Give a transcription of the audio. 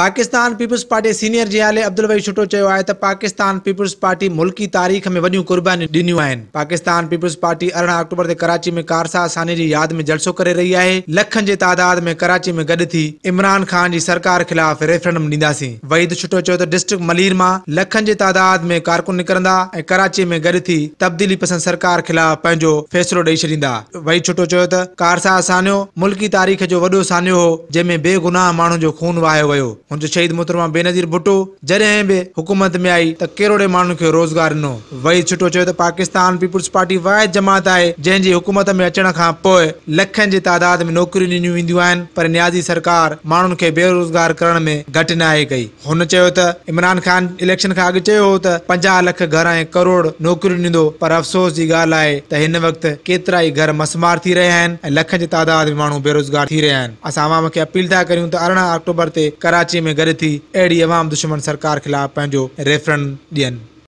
Pakistan People's Party senior जे आले अब्दुल वई छुटो चयो आहे त पाकिस्तान पीपल्स पार्टी मुल्की तारीख़ में वॾियूं क़ुर्बानीूं ॾिनियूं आहिनि पाकिस्तान पीपल्स पार्टी अरिड़हं अक्टूबर ते कराची में कारसा असाने जी यादि में जलसो करे रही आहे लखनि जे तइदाद में कराची में गॾु थी इमरान ख़ान जी सरकार ख़िलाफ़ रेफरेंडम ॾींदासीं वहीद छुटो चयो त डिस्ट्रिक्ट मलीर मां लखनि जे तइदाद में कारकुन निकिरंदा ऐं कराची में गॾु थी तब्दीली पसंदि सरकार ख़िलाफ़ पंहिंजो फ़ैसिलो ॾेई छॾींदा वहीद छुटो चयो त कारसा असानियो मुल्की तारीख़ जो वॾो सानियो हो जंहिंमें बेगुनाह माण्हुनि जो खून वहायो वियो હણજે શહીદ મુહતરમ બેનazir ભુટ્ટો જડે હે ભુકમત મે આઈ ત કેરોડે માણો કે રોજગાર નો વહી છઠો છાય તો પાકિસ્તાન પીપલ્સ પાર્ટી વહી જમાત આય જજે હુકમત મે અચણા ખ પોય લખન جي તાદાદ મે નોકરી નઈ નઈ વેંદુ આય પર નિયાઝી સરકાર માણો કે બેરોજગાર કરણ મે ઘટના આય ગઈ હણ છાય તો इमरान खान ઇલેક્શન ખ આગ છાય હો તો 50 લાખ ઘર એ કરોડ નોકરી નઈ દો પર afsos جي ગાલ આય ત હેન વક્ત કેતરાઈ ઘર મસમાર થી રહે હેન લખન جي તાદાદ મે માણો બેરોજગાર થી રહે હેન અસ આમ કે اپીલ તા કર્યુ તો 18 ઓક્ટોબર તે કરાચી में गॾु थी अहिड़ी आवाम दुश्मन सरकार ख़िलाफ़ु पंहिंजो रेफरेंस ॾियनि